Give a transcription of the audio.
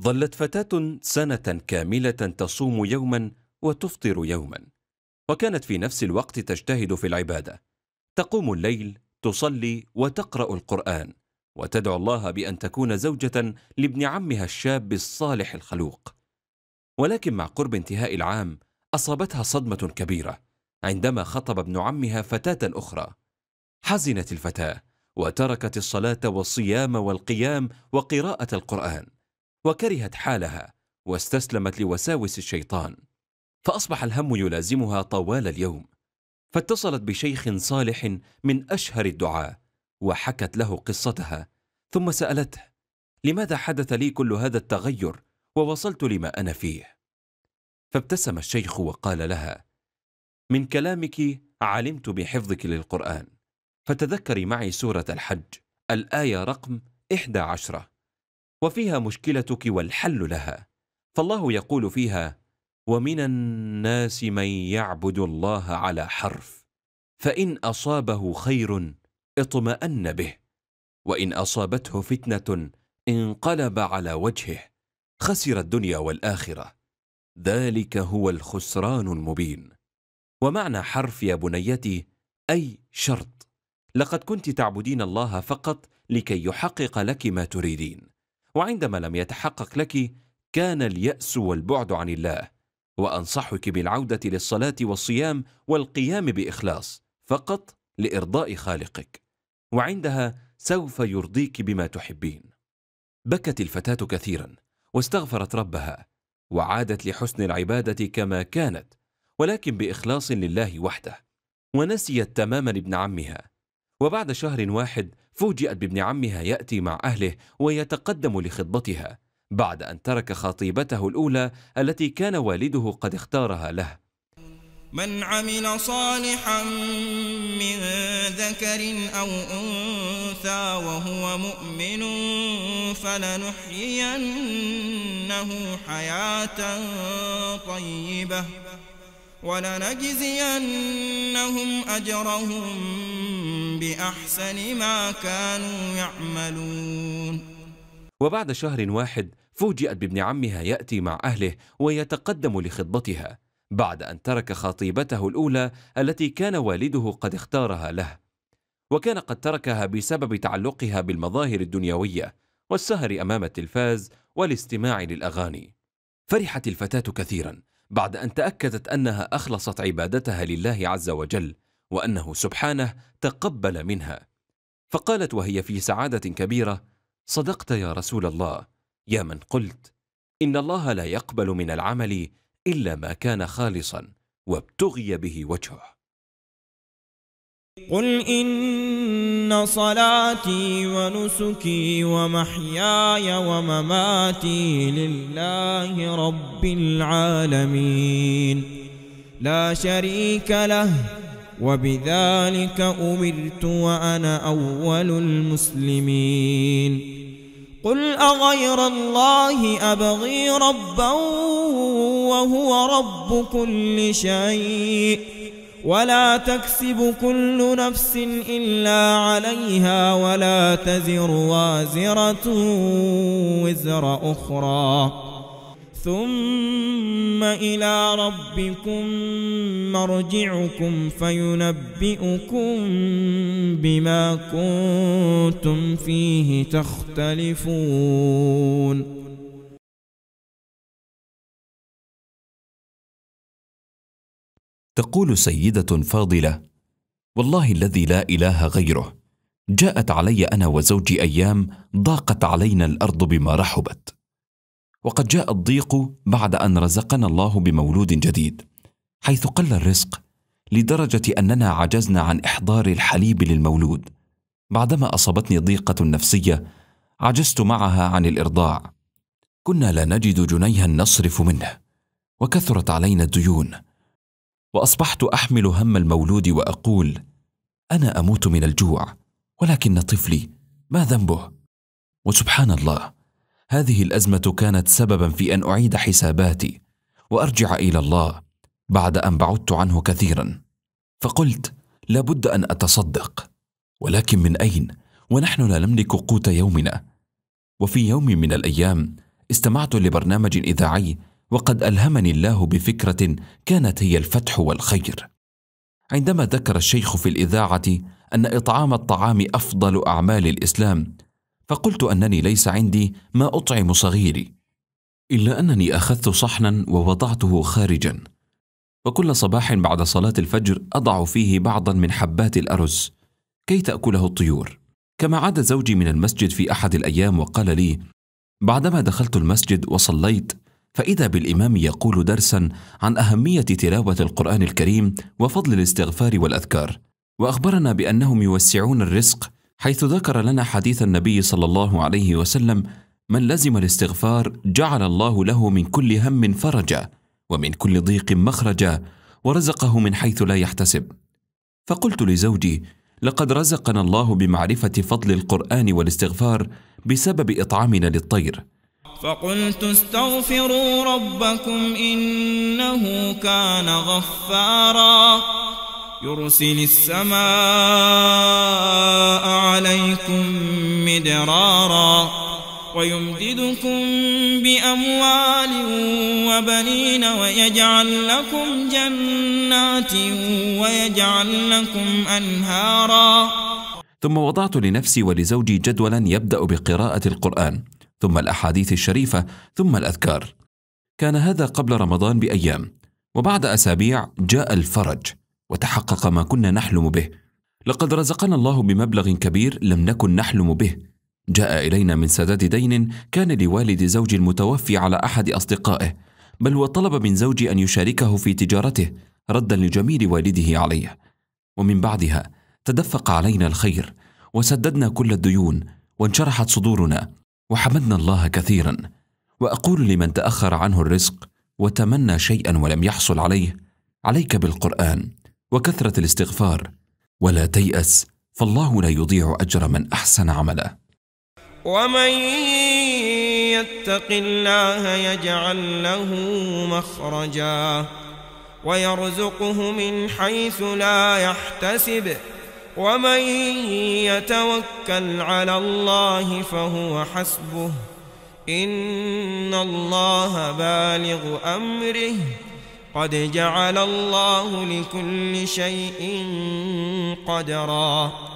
ظلت فتاة سنة كاملة تصوم يوما وتفطر يوما وكانت في نفس الوقت تجتهد في العبادة تقوم الليل تصلي وتقرأ القرآن وتدعو الله بأن تكون زوجة لابن عمها الشاب الصالح الخلوق ولكن مع قرب انتهاء العام أصابتها صدمة كبيرة عندما خطب ابن عمها فتاة أخرى حزنت الفتاة وتركت الصلاة والصيام والقيام وقراءة القرآن وكرهت حالها واستسلمت لوساوس الشيطان فأصبح الهم يلازمها طوال اليوم فاتصلت بشيخ صالح من أشهر الدعاة وحكت له قصتها ثم سألته لماذا حدث لي كل هذا التغير ووصلت لما أنا فيه فابتسم الشيخ وقال لها من كلامك علمت بحفظك للقرآن فتذكري معي سورة الحج الآية رقم إحدى عشرة وفيها مشكلتك والحل لها فالله يقول فيها ومن الناس من يعبد الله على حرف فان اصابه خير اطمان به وان اصابته فتنه انقلب على وجهه خسر الدنيا والاخره ذلك هو الخسران المبين ومعنى حرف يا بنيتي اي شرط لقد كنت تعبدين الله فقط لكي يحقق لك ما تريدين وعندما لم يتحقق لك كان اليأس والبعد عن الله وأنصحك بالعودة للصلاة والصيام والقيام بإخلاص فقط لإرضاء خالقك وعندها سوف يرضيك بما تحبين بكت الفتاة كثيرا واستغفرت ربها وعادت لحسن العبادة كما كانت ولكن بإخلاص لله وحده ونسيت تماما ابن عمها وبعد شهر واحد فوجئت بابن عمها يأتي مع أهله ويتقدم لخطبتها بعد أن ترك خطيبته الأولى التي كان والده قد اختارها له من عمل صالحا من ذكر أو أنثى وهو مؤمن فلنحيينه حياة طيبة ولنجزينهم أجرهم بأحسن ما كانوا يعملون وبعد شهر واحد فوجئت بابن عمها يأتي مع أهله ويتقدم لخطبتها بعد أن ترك خطيبته الأولى التي كان والده قد اختارها له وكان قد تركها بسبب تعلقها بالمظاهر الدنيوية والسهر أمام التلفاز والاستماع للأغاني فرحت الفتاة كثيرا بعد أن تأكدت أنها أخلصت عبادتها لله عز وجل وانه سبحانه تقبل منها فقالت وهي في سعاده كبيره صدقت يا رسول الله يا من قلت ان الله لا يقبل من العمل الا ما كان خالصا وابتغي به وجهه قل ان صلاتي ونسكي ومحياي ومماتي لله رب العالمين لا شريك له وبذلك أمرت وأنا أول المسلمين قل أغير الله أبغي ربا وهو رب كل شيء ولا تكسب كل نفس إلا عليها ولا تزر وازرة وزر أخرى ثم إلى ربكم مرجعكم فينبئكم بما كنتم فيه تختلفون تقول سيدة فاضلة: والله الذي لا إله غيره، جاءت علي أنا وزوجي أيام ضاقت علينا الأرض بما رحبت، وقد جاء الضيق بعد ان رزقنا الله بمولود جديد حيث قل الرزق لدرجه اننا عجزنا عن احضار الحليب للمولود بعدما اصابتني ضيقه نفسيه عجزت معها عن الارضاع كنا لا نجد جنيها نصرف منه وكثرت علينا الديون واصبحت احمل هم المولود واقول انا اموت من الجوع ولكن طفلي ما ذنبه وسبحان الله هذه الازمه كانت سببا في ان اعيد حساباتي وارجع الى الله بعد ان بعدت عنه كثيرا فقلت لابد ان اتصدق ولكن من اين ونحن لا نملك قوت يومنا وفي يوم من الايام استمعت لبرنامج اذاعي وقد الهمني الله بفكره كانت هي الفتح والخير عندما ذكر الشيخ في الاذاعه ان اطعام الطعام افضل اعمال الاسلام فقلت انني ليس عندي ما اطعم صغيري الا انني اخذت صحنا ووضعته خارجا وكل صباح بعد صلاه الفجر اضع فيه بعضا من حبات الارز كي تاكله الطيور كما عاد زوجي من المسجد في احد الايام وقال لي بعدما دخلت المسجد وصليت فاذا بالامام يقول درسا عن اهميه تلاوه القران الكريم وفضل الاستغفار والاذكار واخبرنا بانهم يوسعون الرزق حيث ذكر لنا حديث النبي صلى الله عليه وسلم من لزم الاستغفار جعل الله له من كل هم فرجا ومن كل ضيق مخرجا ورزقه من حيث لا يحتسب فقلت لزوجي لقد رزقنا الله بمعرفه فضل القران والاستغفار بسبب اطعامنا للطير فقلت استغفروا ربكم انه كان غفارا يرسل السماء إدرارا ويمددكم بأموال وبنين ويجعل لكم جنات ويجعل لكم أنهارا ثم وضعت لنفسي ولزوجي جدولا يبدأ بقراءة القرآن ثم الأحاديث الشريفة ثم الأذكار كان هذا قبل رمضان بأيام وبعد أسابيع جاء الفرج وتحقق ما كنا نحلم به لقد رزقنا الله بمبلغ كبير لم نكن نحلم به جاء الينا من سداد دين كان لوالد زوجي المتوفي على احد اصدقائه بل وطلب من زوجي ان يشاركه في تجارته ردا لجميل والده عليه ومن بعدها تدفق علينا الخير وسددنا كل الديون وانشرحت صدورنا وحمدنا الله كثيرا واقول لمن تاخر عنه الرزق وتمنى شيئا ولم يحصل عليه عليك بالقران وكثره الاستغفار ولا تياس فالله لا يضيع اجر من احسن عمله ومن يتق الله يجعل له مخرجا ويرزقه من حيث لا يحتسب ومن يتوكل على الله فهو حسبه إن الله بالغ أمره قد جعل الله لكل شيء قدرا